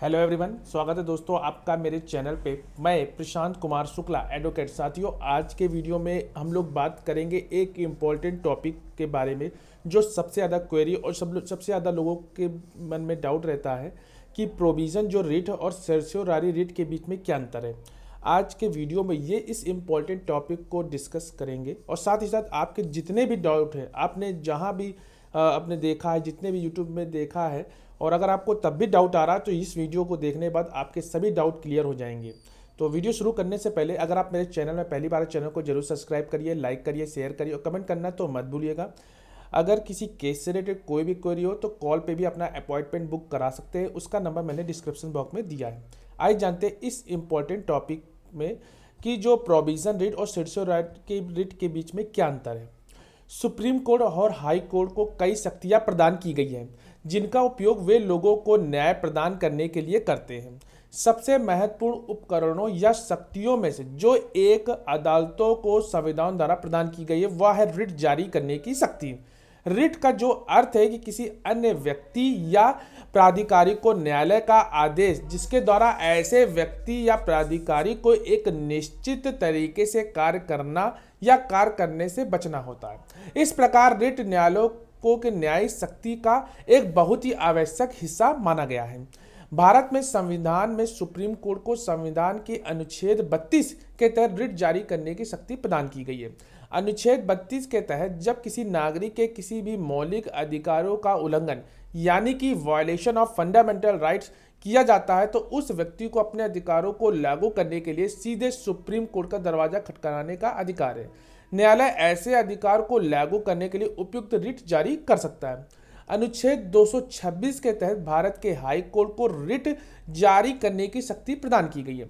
hello everyone स्वागत है दोस्तों आपका मेरे चैनल पे मैं प्रशांत कुमार शुक्ला एडवोकेट साथियों आज के वीडियो में हम लोग बात करेंगे एक इम्पॉर्टेंट टॉपिक के बारे में जो सबसे ज़्यादा क्वेरी और सब सबसे ज़्यादा लोगों के मन में डाउट रहता है कि प्रोविज़न जो रिट और सरसोरारी रिट के बीच में क्या अंतर है आज के वीडियो में ये इस इम्पॉर्टेंट टॉपिक को डिस्कस करेंगे और साथ ही साथ आपके जितने भी डाउट हैं आपने जहाँ भी आपने देखा है जितने भी यूट्यूब में देखा है और अगर आपको तब भी डाउट आ रहा तो इस वीडियो को देखने के बाद आपके सभी डाउट क्लियर हो जाएंगे तो वीडियो शुरू करने से पहले अगर आप मेरे चैनल में पहली बार चैनल को जरूर सब्सक्राइब करिए लाइक करिए शेयर करिए और कमेंट करना तो मत भूलिएगा अगर किसी केस से रिलेटेड कोई भी क्वेरी हो तो कॉल पे भी अपना अपॉइंटमेंट बुक करा सकते हैं उसका नंबर मैंने डिस्क्रिप्शन बॉक्स में दिया है आइए जानते हैं इस इम्पॉर्टेंट टॉपिक में कि जो प्रोविज़न रेट और सिरसो राइट के रेट के बीच में क्या अंतर है सुप्रीम कोर्ट और हाई कोर्ट को कई शक्तियाँ प्रदान की गई हैं जिनका उपयोग वे लोगों को न्याय प्रदान करने के लिए करते हैं सबसे महत्वपूर्ण उपकरणों या शक्तियों में से जो एक अदालतों को संविधान द्वारा प्रदान की गई है वह है रिट जारी करने की शक्ति रिट का जो अर्थ है कि किसी अन्य व्यक्ति या प्राधिकारी को न्यायालय का आदेश जिसके द्वारा ऐसे व्यक्ति या प्राधिकारी को एक निश्चित तरीके से कार्य करना या कार्य करने से बचना होता है इस प्रकार रिट न्यायालय को के न्यायिक शक्ति का एक बहुत ही आवश्यक हिस्सा माना गया है भारत में संविधान में सुप्रीम कोर्ट को संविधान के अनुच्छेद 32 के तहत रिट जारी करने की शक्ति प्रदान की गई है अनुच्छेद 32 के तहत जब किसी नागरिक के किसी भी मौलिक अधिकारों का उल्लंघन यानी कि वायलेशन ऑफ फंडामेंटल राइट्स किया जाता है तो उस व्यक्ति को अपने अधिकारों को लागू करने के लिए सीधे सुप्रीम कोर्ट का दरवाजा खटकराने का अधिकार है न्यायालय ऐसे अधिकार को लागू करने के लिए उपयुक्त रिट जारी कर सकता है अनुच्छेद 226 के तहत भारत के हाई कोर्ट को रिट जारी करने की शक्ति प्रदान की गई है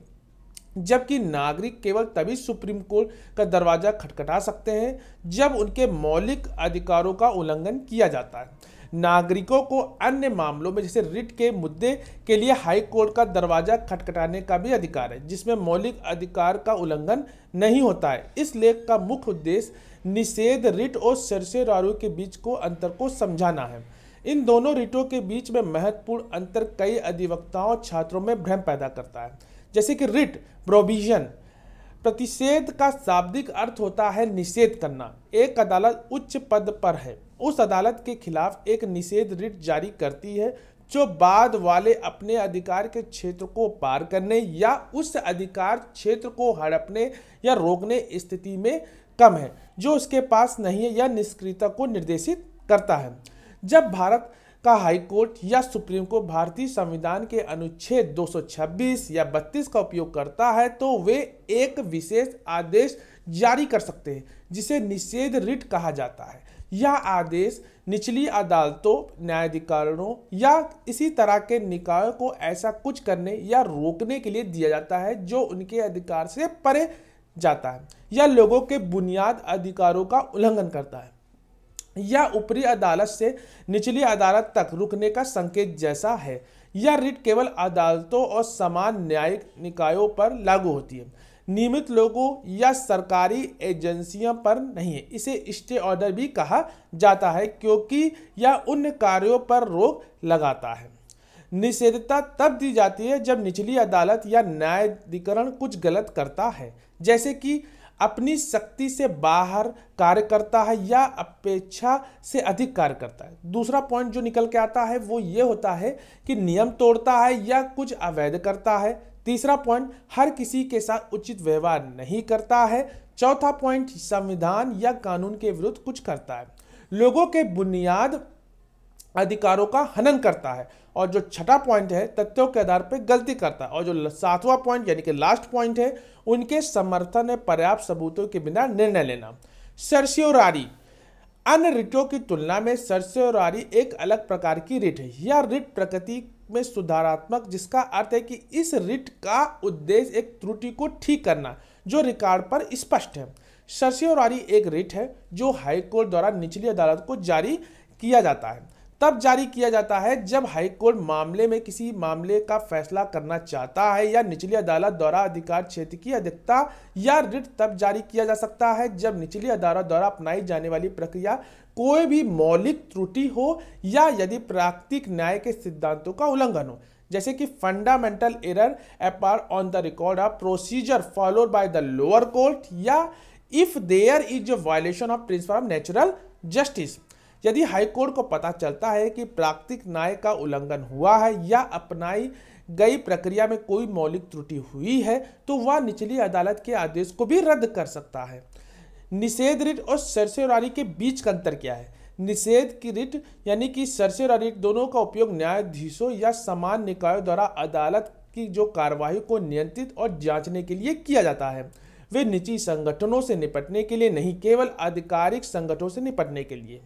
जबकि नागरिक केवल तभी सुप्रीम कोर्ट का दरवाज़ा खटखटा सकते हैं जब उनके मौलिक अधिकारों का उल्लंघन किया जाता है नागरिकों को अन्य मामलों में जैसे रिट के मुद्दे के लिए हाई कोर्ट का दरवाज़ा खटखटाने का भी अधिकार है जिसमें मौलिक अधिकार का उल्लंघन नहीं होता है इस लेख का मुख्य उद्देश्य निषेध रिट और सरसे रारू के बीच को अंतर को समझाना है इन दोनों रिटों के बीच में महत्वपूर्ण अंतर कई अधिवक्ताओं छात्रों में भ्रम पैदा करता है जैसे कि रिट प्रोविजन प्रतिषेध का शाब्दिक अर्थ होता है निषेध करना एक अदालत उच्च पद पर है उस अदालत के खिलाफ एक निषेध रिट जारी करती है जो बाद वाले अपने अधिकार के क्षेत्र को पार करने या उस अधिकार क्षेत्र को हड़पने या रोकने स्थिति में कम है जो उसके पास नहीं है या निष्क्रियता को निर्देशित करता है जब भारत का हाईकोर्ट या सुप्रीम कोर्ट भारतीय संविधान के अनुच्छेद 226 या 32 का उपयोग करता है तो वे एक विशेष आदेश जारी कर सकते हैं जिसे निषेध रिट कहा जाता है यह आदेश निचली अदालतों न्यायाधिकरणों या इसी तरह के निकायों को ऐसा कुछ करने या रोकने के लिए दिया जाता है जो उनके अधिकार से परे जाता है या लोगों के बुनियाद अधिकारों का उल्लंघन करता है या ऊपरी अदालत से निचली अदालत तक रुकने का संकेत जैसा है यह रिट केवल अदालतों और समान न्यायिक निकायों पर लागू होती है नियमित लोगों या सरकारी एजेंसियों पर नहीं है इसे स्टे ऑर्डर भी कहा जाता है क्योंकि यह उन कार्यों पर रोक लगाता है निषेधता तब दी जाती है जब निचली अदालत या न्यायाधिकरण कुछ गलत करता है जैसे कि अपनी शक्ति से बाहर कार्य करता है या अपेक्षा से अधिक कार्य करता है दूसरा पॉइंट जो निकल के आता है वो ये होता है कि नियम तोड़ता है या कुछ अवैध करता है तीसरा पॉइंट हर किसी के साथ उचित व्यवहार नहीं करता है चौथा पॉइंट संविधान या कानून के विरुद्ध कुछ करता है लोगों के बुनियाद अधिकारों का हनन करता है और जो छठा पॉइंट है तथ्यों के आधार पर गलती करता है और जो सातवां पॉइंट यानी कि लास्ट पॉइंट है उनके समर्थन में पर्याप्त सबूतों के बिना निर्णय लेना सरसियोरारी अन्य रिटों की तुलना में सरसियोरारी एक अलग प्रकार की रिट है यह रिट प्रकृति में सुधारात्मक जिसका अर्थ है कि इस रिट का उद्देश्य एक त्रुटि को ठीक करना जो रिकॉर्ड पर स्पष्ट है सरसियोरारी एक रिट है जो हाईकोर्ट द्वारा निचली अदालत को जारी किया जाता है तब जारी किया जाता है जब हाईकोर्ट मामले में किसी मामले का फैसला करना चाहता है या निचली अदालत द्वारा अधिकार क्षेत्र की अधिकता या रिट तब जारी किया जा सकता है जब निचली अदालत द्वारा अपनाई जाने वाली प्रक्रिया कोई भी मौलिक त्रुटि हो या यदि प्राकृतिक न्याय के सिद्धांतों का उल्लंघन हो जैसे कि fundamental error apparent on the record of procedure followed by the lower court या if there is a violation of principle of natural justice यदि हाईकोर्ट को पता चलता है कि प्राकृतिक न्याय का उल्लंघन हुआ है या अपनाई गई प्रक्रिया में कोई मौलिक त्रुटि हुई है तो वह निचली अदालत के आदेश को भी रद्द कर सकता है निषेध रिट और सरसे के बीच का अंतर क्या है निषेध की रिट यानी कि सरसेरा रिट दोनों का उपयोग न्यायाधीशों या समान निकायों द्वारा अदालत की जो कार्रवाई को नियंत्रित और जांचने के लिए किया जाता है वे निजी संगठनों से निपटने के लिए नहीं केवल आधिकारिक संगठनों से निपटने के लिए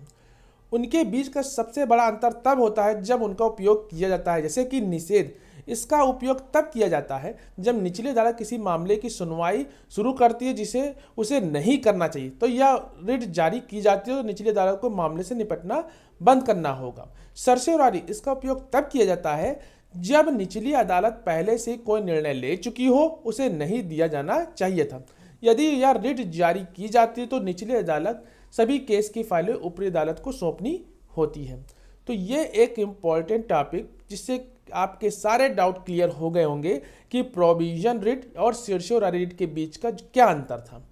उनके बीच का सबसे बड़ा अंतर तब होता है जब उनका उपयोग किया जाता है जैसे कि निषेध इसका उपयोग तब किया जाता है जब निचली अदालत किसी मामले की सुनवाई शुरू करती है जिसे उसे नहीं करना चाहिए तो यह रिट जारी की जाती है तो निचली अदालत को मामले से निपटना बंद करना होगा सरसेवारी इसका उपयोग तब किया जाता है जब निचली अदालत पहले से कोई निर्णय ले चुकी हो उसे नहीं दिया जाना चाहिए था यदि यह रिट जारी की जाती है तो निचली अदालत सभी केस की फाइलें ऊपरी अदालत को सौंपनी होती है तो ये एक इम्पॉर्टेंट टॉपिक जिससे आपके सारे डाउट क्लियर हो गए होंगे कि प्रोविजन रिट और शीर्षोर रिट के बीच का क्या अंतर था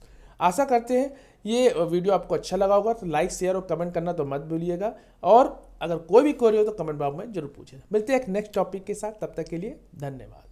आशा करते हैं ये वीडियो आपको अच्छा लगा होगा तो लाइक शेयर और कमेंट करना तो मत भूलिएगा और अगर कोई भी क्वेरी हो तो कमेंट बॉक्स में जरूर पूछें मिलते हैं एक नेक्स्ट टॉपिक के साथ तब तक के लिए धन्यवाद